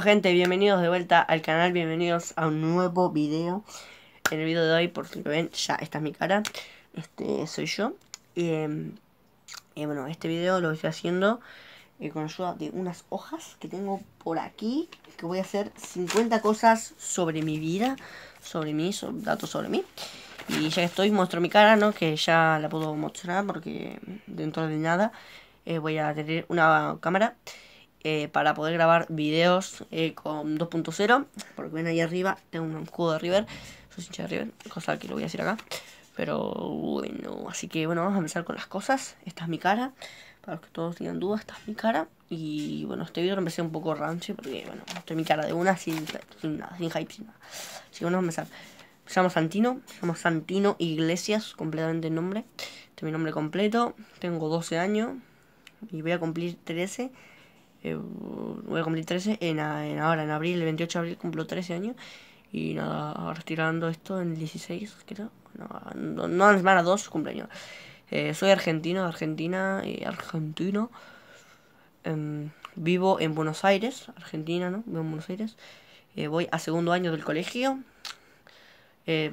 gente, bienvenidos de vuelta al canal, bienvenidos a un nuevo video En el video de hoy, por si lo ven, ya esta es mi cara Este soy yo em, Y, bueno, este video lo estoy haciendo eh, con ayuda de unas hojas que tengo por aquí Que voy a hacer 50 cosas sobre mi vida, sobre mí, datos sobre mí Y ya que estoy, muestro mi cara, ¿no? Que ya la puedo mostrar porque dentro de nada eh, voy a tener una cámara eh, para poder grabar videos eh, con 2.0. Porque ven ahí arriba, tengo un escudo de River. Soy hincha de River, cosa que lo voy a decir acá. Pero bueno, así que bueno, vamos a empezar con las cosas. Esta es mi cara. Para los que todos tengan dudas, esta es mi cara. Y bueno, este video lo empecé un poco ranche. porque bueno, estoy mi cara de una sin, sin nada, sin hype, sin nada. Así que vamos a empezar. Me llamo Santino, me llamo Santino Iglesias, completamente el nombre. Este es mi nombre completo. Tengo 12 años y voy a cumplir 13 eh, voy a cumplir 13 en, ahora, en abril, el 28 de abril cumplo 13 años. Y nada, ahora tirando esto en 16, creo. No, no en semana 2 cumpleaños. Eh, soy argentino, argentina, y argentino. Em, vivo en Buenos Aires, Argentina, ¿no? Vivo en Buenos Aires. Eh, voy a segundo año del colegio.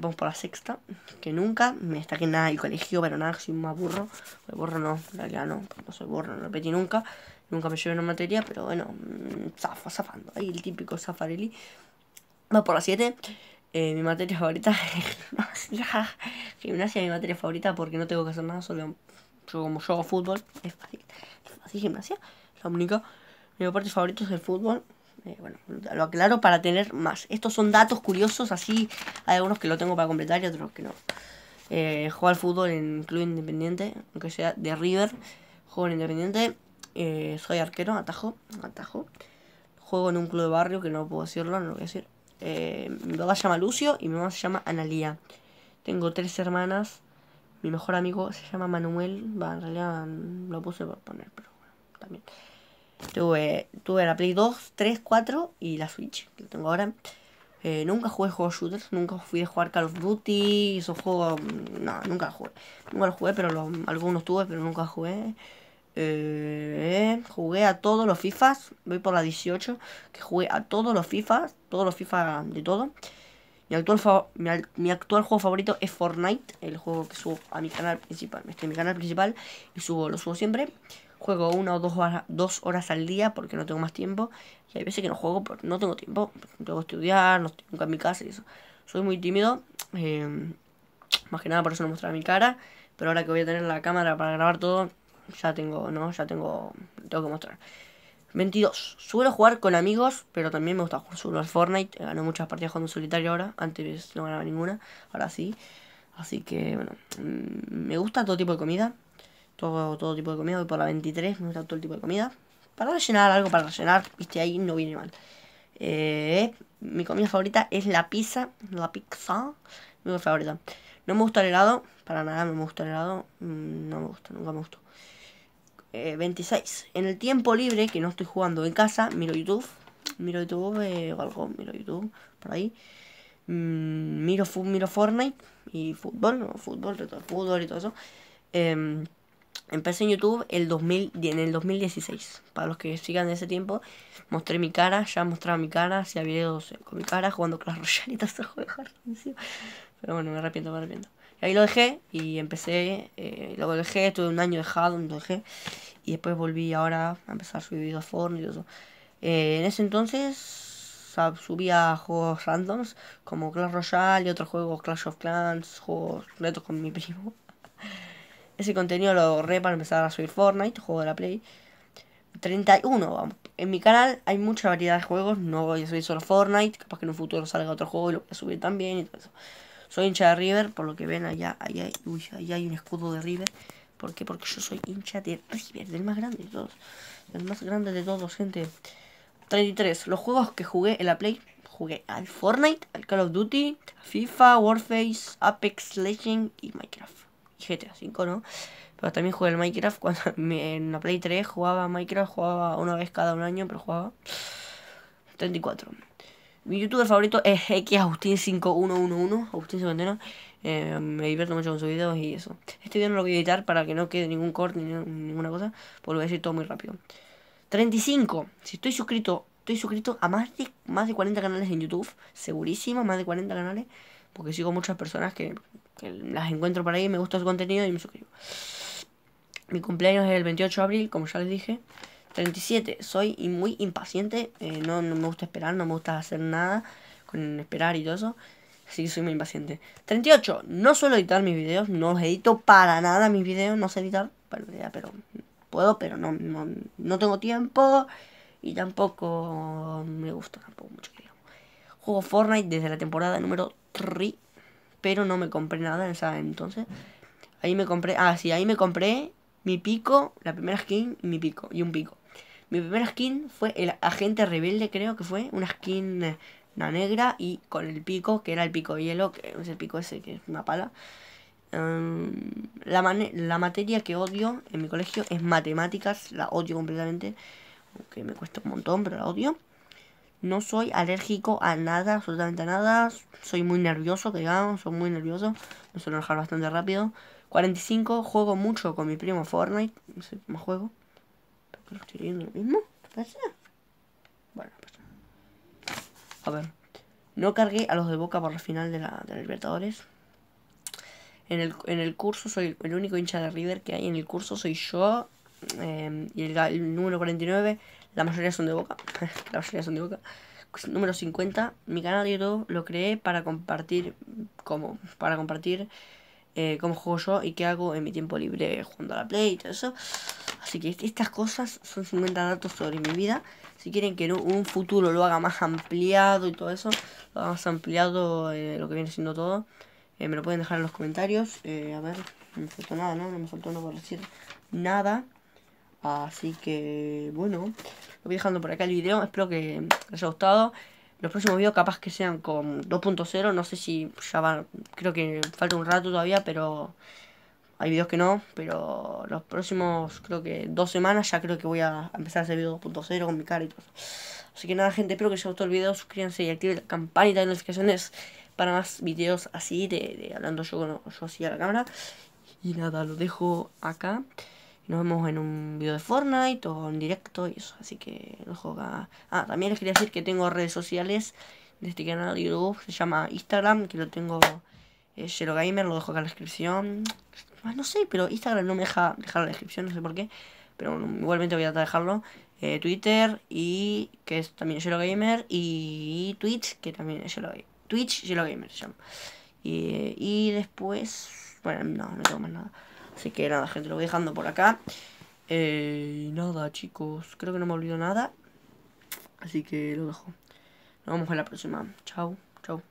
vamos por la sexta, que nunca me está que nada el colegio, pero nada, soy más burro. me burro no, la realidad no, no soy burro, no repetí nunca. Nunca me llevé una materia, pero bueno, mm, zafo, zafando. Ahí el típico zafarelli. Va por las 7. Eh, mi materia favorita es gimnasia. Gimnasia mi materia favorita porque no tengo que hacer nada, solo yo como yo hago fútbol, es fácil. Es fácil gimnasia, la única. Mi parte favorita es el fútbol. Eh, bueno, lo aclaro para tener más. Estos son datos curiosos, así hay algunos que lo tengo para completar y otros que no. Eh, juego al fútbol en club independiente, aunque sea de River, juego en independiente. Eh, soy arquero, atajo, atajo. Juego en un club de barrio que no puedo decirlo, no lo voy a decir. Eh, mi papá se llama Lucio y mi mamá se llama Analia Tengo tres hermanas. Mi mejor amigo se llama Manuel. Va, en realidad mm, lo puse para poner, pero bueno, también. Tuve, la Play 2, 3, 4 y la Switch, que tengo ahora. Eh, nunca jugué juegos shooters, nunca fui a jugar Call of Duty, esos juegos. Mm, no, nunca jugué. Nunca los jugué, pero algunos tuve, pero nunca jugué. Eh, eh, jugué a todos los FIFAs. Voy por la 18. Que jugué a todos los FIFAs. Todos los FIFA de todo. Mi actual, actual juego favorito es Fortnite. El juego que subo a mi canal principal. Este mi canal principal. Y subo, lo subo siempre. Juego una o dos horas, dos horas al día porque no tengo más tiempo. Y hay veces que no juego porque no tengo tiempo. Tengo que estudiar, no estoy nunca en mi casa y eso. Soy muy tímido. Em, más que nada por eso no mostrar mi cara. Pero ahora que voy a tener la cámara para grabar todo, ya tengo, no, ya tengo, tengo que mostrar. 22. Suelo jugar con amigos, pero también me gusta jugar Fortnite. Ganó muchas partidas jugando solitario ahora. Antes no ganaba ninguna, ahora sí. Así que, bueno, mm, me gusta todo tipo de comida. Todo, todo tipo de comida. Voy por la 23, me gusta todo tipo de comida. Para rellenar, algo para rellenar, viste, ahí no viene mal. Eh, mi comida favorita es la pizza. La pizza, mi favorita. No me gusta el helado, para nada me gusta el helado. Mm, no me gusta, nunca me gustó eh, 26. En el tiempo libre, que no estoy jugando en casa, miro YouTube. Miro YouTube eh, o algo, miro YouTube, por ahí. Mm, miro, miro Fortnite y fútbol, fútbol, todo fútbol y todo eso. Em, empecé en YouTube el en el 2016. Para los que sigan de ese tiempo, mostré mi cara, ya mostraba mi cara, hacía videos eh, con mi cara, jugando Clash Royale y Pero bueno, me arrepiento, me arrepiento ahí lo dejé y empecé, eh, luego dejé, estuve un año dejado, lo dejé. Y después volví ahora a empezar a subir videos Fortnite y todo eso. Eh, en ese entonces subía juegos randoms como Clash Royale y otros juegos Clash of Clans, juegos retos con mi primo. Ese contenido lo ahorré para empezar a subir Fortnite, juego de la Play. 31, vamos. En mi canal hay mucha variedad de juegos, no voy a subir solo Fortnite, capaz que en un futuro salga otro juego y lo voy a subir también y todo eso. Soy hincha de River, por lo que ven allá, allá, uy, allá hay un escudo de River. ¿Por qué? Porque yo soy hincha de River, del más grande de todos. Del más grande de todos, gente. 33. Los juegos que jugué en la Play. Jugué al Fortnite, al Call of Duty, FIFA, Warface, Apex Legends y Minecraft. Y GTA 5, ¿no? Pero también jugué al Minecraft cuando en la Play 3 jugaba Minecraft, jugaba una vez cada un año, pero jugaba. 34. Mi youtuber favorito es xaustin 5111 agustín eh, me divierto mucho con sus videos y eso. Este video no lo voy a editar para que no quede ningún corte ni ninguna cosa, porque lo voy a decir todo muy rápido. 35. Si estoy suscrito, estoy suscrito a más de, más de 40 canales en YouTube, segurísimo, más de 40 canales, porque sigo muchas personas que, que las encuentro por ahí, me gusta su contenido y me suscribo. Mi cumpleaños es el 28 de abril, como ya les dije. 37. Soy muy impaciente. Eh, no, me gusta esperar, no me gusta hacer nada con esperar y todo eso. Así que soy muy impaciente. 38. No suelo editar mis videos. No los edito para nada mis videos. No sé editar. Pero, pero puedo, pero no, no, tengo tiempo. Y tampoco me gusta tampoco mucho digamos. Juego Fortnite desde la temporada número 3. Pero no me compré nada en esa entonces. Ahí me compré. Ah, sí, ahí me compré mi pico, la primera skin y mi pico. Y un pico. Mi primera skin fue el agente rebelde, creo que fue. Una skin negra y con el pico, que era el pico hielo, que es el pico ese, que es una pala. Em, la, la materia que odio en mi colegio es matemáticas, la odio completamente, aunque me cuesta un montón, pero la odio. No soy alérgico a nada, absolutamente a nada. Soy muy nervioso, que digamos, soy muy nervioso. Me suelo enojar bastante rápido. 45, juego mucho con mi primo Fortnite. No sé, más juego mismo. Pues, a ver. No cargué a los de Boca por la final de la, de Libertadores. En el, en el, curso soy el único hincha de River que hay. En el curso soy yo. Em, y el, número 49. La mayoría son de Boca. la mayoría son de Boca. Pues, número 50. Mi canal de YouTube lo creé para compartir. como Para compartir eh, cómo juego yo y qué hago en mi tiempo libre jugando a la Play y todo eso. Así que estas cosas son 50 datos sobre mi vida. Si quieren que en un futuro lo haga más ampliado y todo eso, lo haga más ampliado eh, lo que viene siendo todo, eh, me lo pueden dejar en los comentarios. a ver, no me faltó nada, ¿no? No me faltó nada por decir nada. Así que, bueno, lo voy dejando por acá el video. Espero que les haya gustado. Los próximos videos capaz que sean con 2.0, no sé si ya van, creo que falta un rato todavía, pero hay videos que no, pero los próximos, creo que dos semanas ya creo que voy a empezar a hacer video 2.0 con mi cara y todo. Así que nada gente, espero que les haya gustado el video, suscríbanse y activen la campanita de notificaciones para más videos así de, hablando yo, yo así a la cámara. Y nada, lo dejo acá. Nos vemos en un video de Fortnite o en directo y eso. Así que lo dejo acá. Ah, también les quería decir que tengo redes sociales de este canal de YouTube. Se llama Instagram, que lo tengo es eh, Gamer, lo dejo acá en la descripción. Ah, no sé, pero Instagram no me deja dejar la descripción, no sé por qué. Pero igualmente voy a dejarlo. Eh, Twitter y que es también Yellow Gamer y Twitch, que también es Yellow Gamer. Twitch Yellow Gamer Y, eh, y después, bueno, no, no tengo más nada. Así que nada, gente, lo voy dejando por acá. Eh, nada, chicos, creo que no me olvido nada. Así que lo dejo. Nos vemos en la próxima. Chao, chao.